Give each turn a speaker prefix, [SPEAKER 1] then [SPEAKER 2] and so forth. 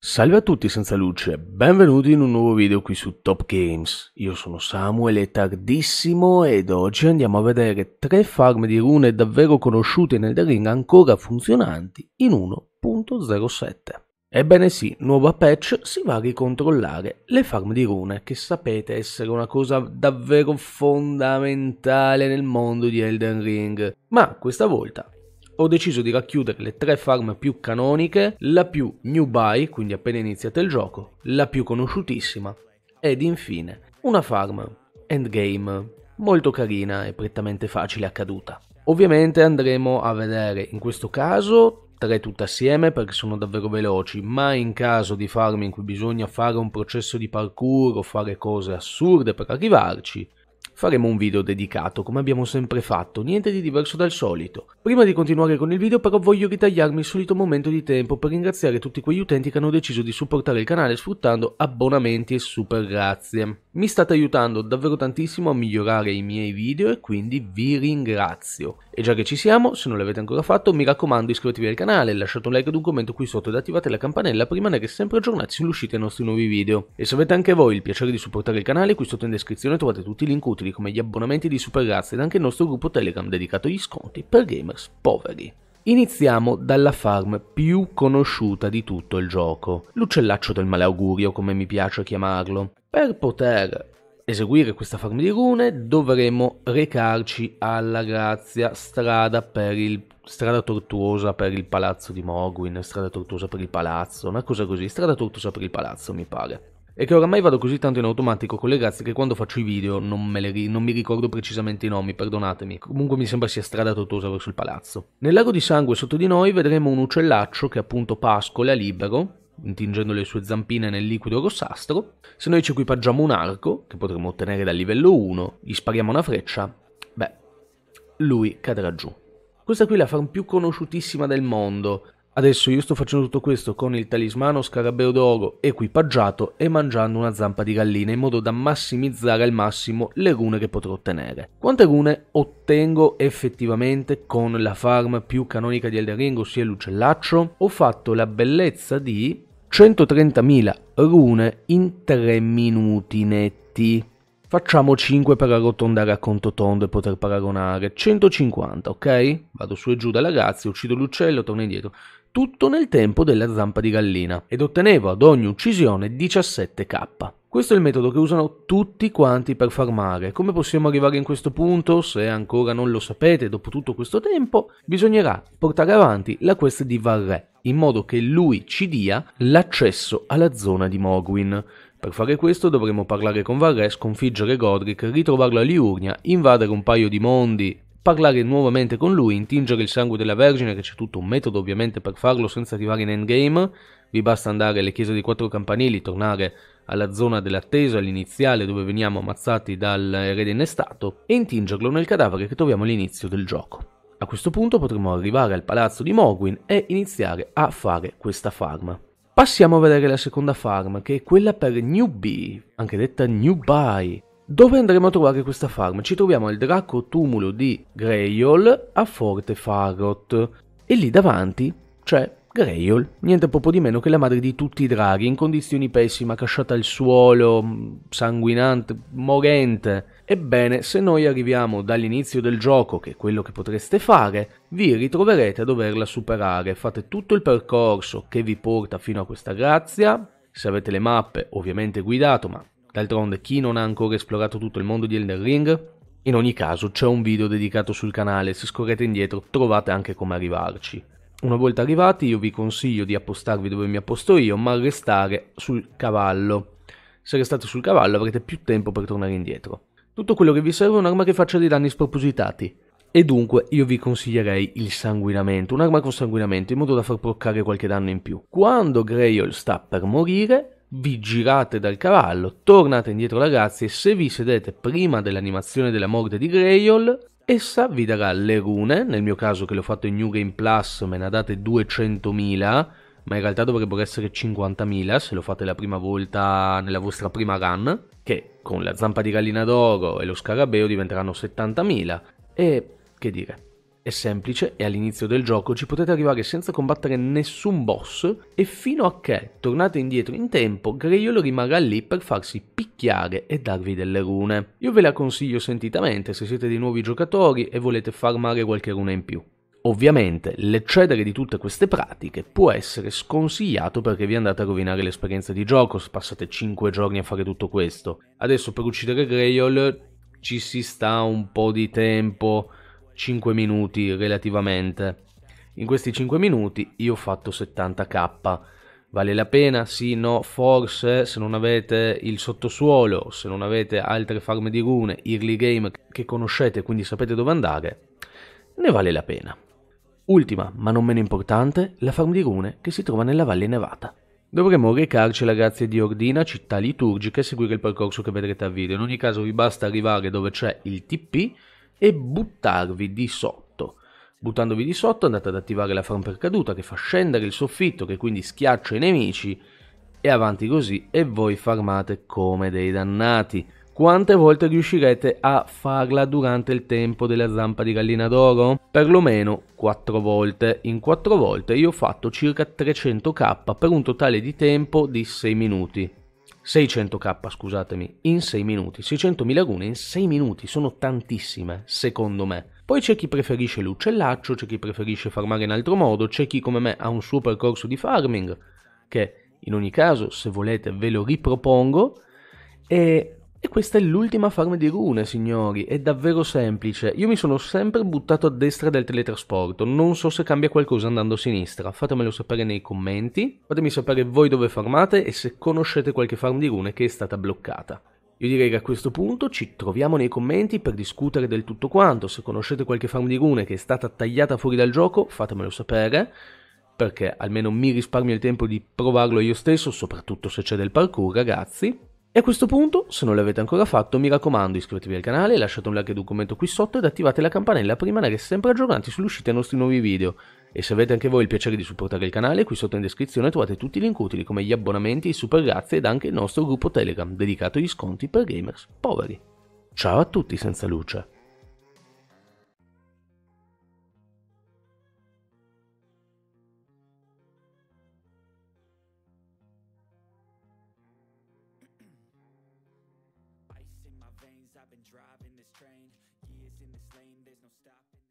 [SPEAKER 1] Salve a tutti senza luce, benvenuti in un nuovo video qui su Top Games. Io sono Samuel, è tardissimo ed oggi andiamo a vedere tre farm di rune davvero conosciute nel ring ancora funzionanti in 1.07. Ebbene sì, nuova patch si va a ricontrollare le farm di rune che sapete essere una cosa davvero fondamentale nel mondo di Elden Ring. Ma questa volta ho deciso di racchiudere le tre farm più canoniche, la più new buy, quindi appena iniziato il gioco, la più conosciutissima, ed infine una farm endgame molto carina e prettamente facile accaduta. Ovviamente andremo a vedere in questo caso tre tutte assieme perché sono davvero veloci, ma in caso di farm in cui bisogna fare un processo di parkour o fare cose assurde per arrivarci, faremo un video dedicato come abbiamo sempre fatto, niente di diverso dal solito. Prima di continuare con il video però voglio ritagliarmi il solito momento di tempo per ringraziare tutti quegli utenti che hanno deciso di supportare il canale sfruttando abbonamenti e super grazie. Mi state aiutando davvero tantissimo a migliorare i miei video e quindi vi ringrazio. E già che ci siamo, se non l'avete ancora fatto, mi raccomando iscrivetevi al canale, lasciate un like ed un commento qui sotto ed attivate la campanella per rimanere sempre aggiornati sull'uscita dei nostri nuovi video. E se avete anche voi il piacere di supportare il canale, qui sotto in descrizione trovate tutti i link utili come gli abbonamenti di Supergrazia ed anche il nostro gruppo Telegram dedicato agli sconti per gamers poveri. Iniziamo dalla farm più conosciuta di tutto il gioco, l'uccellaccio del malaugurio come mi piace chiamarlo. Per poter eseguire questa farm di rune dovremo recarci alla grazia strada per il strada tortuosa per il palazzo di Morwin, strada tortuosa per il palazzo, una cosa così, strada tortuosa per il palazzo mi pare è che oramai vado così tanto in automatico con le grazie che quando faccio i video non, le, non, mi ricordo precisamente i nomi, perdonatemi. Comunque mi sembra sia strada tortuosa verso il palazzo. Nel lago di sangue sotto di noi vedremo un uccellaccio che appunto pascola libero, intingendo le sue zampine nel liquido rossastro. Se noi ci equipaggiamo un arco, che potremo ottenere dal livello 1, gli spariamo una freccia, beh, lui cadrà giù. Questa qui è la farm più conosciutissima del mondo, Adesso io sto facendo tutto questo con il talismano scarabeo d'oro equipaggiato e mangiando una zampa di gallina in modo da massimizzare al massimo le rune che potrò ottenere. Quante rune ottengo effettivamente con la farm più canonica di Elden Ring, ossia l'uccellaccio? Ho fatto la bellezza di 130.000 rune in 3 minuti netti. Facciamo 5 per arrotondare a conto tondo e poter paragonare. 150, ok? Vado su e giù dalla grazia, uccido l'uccello, torno indietro. Tutto nel tempo della zampa di gallina ed ottenevo ad ogni uccisione 17k. Questo è il metodo che usano tutti quanti per farmare. Come possiamo arrivare in questo punto? Se ancora non lo sapete, dopo tutto questo tempo, bisognerà portare avanti la quest di Varre, in modo che lui ci dia l'accesso alla zona di Mogwin. Per fare questo dovremo parlare con Varrè, sconfiggere Godric, ritrovarlo a Liurnia, invadere un paio di mondi, parlare nuovamente con lui, intingere il sangue della Vergine, che c'è tutto un metodo ovviamente per farlo senza arrivare in endgame, vi basta andare alle chiese dei quattro campanili, tornare alla zona dell'attesa, all'iniziale dove veniamo ammazzati dal erede innestato, e intingerlo nel cadavere che troviamo all'inizio del gioco. A questo punto potremo arrivare al palazzo di Morwin e iniziare a fare questa farma. Passiamo a vedere la seconda farm, che è quella per Newbie, anche detta Newbie. Dove andremo a trovare questa farm? Ci troviamo al Draco Tumulo di Greyol a Forte Farrot. E lì davanti c'è Greyol, niente poco di meno che la madre di tutti i draghi, in condizioni pessime, casciata al suolo, sanguinante, morente. Ebbene, se noi arriviamo dall'inizio del gioco, che è quello che potreste fare, vi ritroverete a doverla superare. Fate tutto il percorso che vi porta fino a questa grazia. Se avete le mappe, ovviamente guidato, ma d'altronde chi non ha ancora esplorato tutto il mondo di Elden Ring? In ogni caso c'è un video dedicato sul canale, se scorrete indietro trovate anche come arrivarci. Una volta arrivati io vi consiglio di appostarvi dove mi apposto io, ma restare sul cavallo. Se restate sul cavallo avrete più tempo per tornare indietro. Tutto quello che vi serve è un'arma che faccia dei danni spropositati. E dunque io vi consiglierei il sanguinamento, un'arma con sanguinamento, in modo da far proccare qualche danno in più. Quando Greyol sta per morire, vi girate dal cavallo, tornate indietro ragazzi e se vi sedete prima dell'animazione della morte di Greyol, essa vi darà le rune, nel mio caso che l'ho fatto in New Game Plus me ne ha date 200.000, ma in realtà dovrebbero essere 50.000 se lo fate la prima volta nella vostra prima run, che con la zampa di gallina d'oro e lo scarabeo diventeranno 70.000. E che dire, è semplice e all'inizio del gioco ci potete arrivare senza combattere nessun boss e fino a che tornate indietro in tempo Greyolo rimarrà lì per farsi picchiare e darvi delle rune. Io ve la consiglio sentitamente se siete dei nuovi giocatori e volete farmare qualche runa in più. Ovviamente l'eccedere di tutte queste pratiche può essere sconsigliato perché vi andate a rovinare l'esperienza di gioco se passate 5 giorni a fare tutto questo. Adesso per uccidere Greyol ci si sta un po' di tempo, 5 minuti relativamente. In questi 5 minuti io ho fatto 70k. Vale la pena? Sì, no, forse se non avete il sottosuolo, se non avete altre farme di rune, early game che conoscete, quindi sapete dove andare, ne vale la pena. Ultima, ma non meno importante, la farm di rune che si trova nella Valle Nevata. Dovremo recarcela grazie di Ordina, città liturgica e seguire il percorso che vedrete a video. In ogni caso vi basta arrivare dove c'è il TP e buttarvi di sotto. Buttandovi di sotto andate ad attivare la frame per caduta che fa scendere il soffitto che quindi schiaccia i nemici e avanti così e voi farmate come dei dannati. Quante volte riuscirete a farla durante il tempo della zampa di gallina d'oro? Perlomeno 4 volte. In 4 volte io ho fatto circa 300k per un totale di tempo di 6 minuti. 600k, scusatemi, in 6 minuti. 600.000 rune in 6 minuti sono tantissime, secondo me. Poi c'è chi preferisce l'uccellaccio, c'è chi preferisce farmare in altro modo, c'è chi come me ha un suo percorso di farming, che in ogni caso, se volete, ve lo ripropongo. E e questa è l'ultima farm di rune, signori, è davvero semplice. Io mi sono sempre buttato a destra del teletrasporto, non so se cambia qualcosa andando a sinistra, fatemelo sapere nei commenti, fatemi sapere voi dove farmate e se conoscete qualche farm di rune che è stata bloccata. Io direi che a questo punto ci troviamo nei commenti per discutere del tutto quanto, se conoscete qualche farm di rune che è stata tagliata fuori dal gioco fatemelo sapere, perché almeno mi risparmio il tempo di provarlo io stesso, soprattutto se c'è del parkour ragazzi. E a questo punto, se non l'avete ancora fatto, mi raccomando iscrivetevi al canale, lasciate un like ed un commento qui sotto ed attivate la campanella per rimanere sempre aggiornati sull'uscita dei nostri nuovi video. E se avete anche voi il piacere di supportare il canale, qui sotto in descrizione trovate tutti i link utili come gli abbonamenti, i super grazie ed anche il nostro gruppo Telegram dedicato agli sconti per gamers poveri. Ciao a tutti senza luce! I've been driving this train Years in this lane, there's no stopping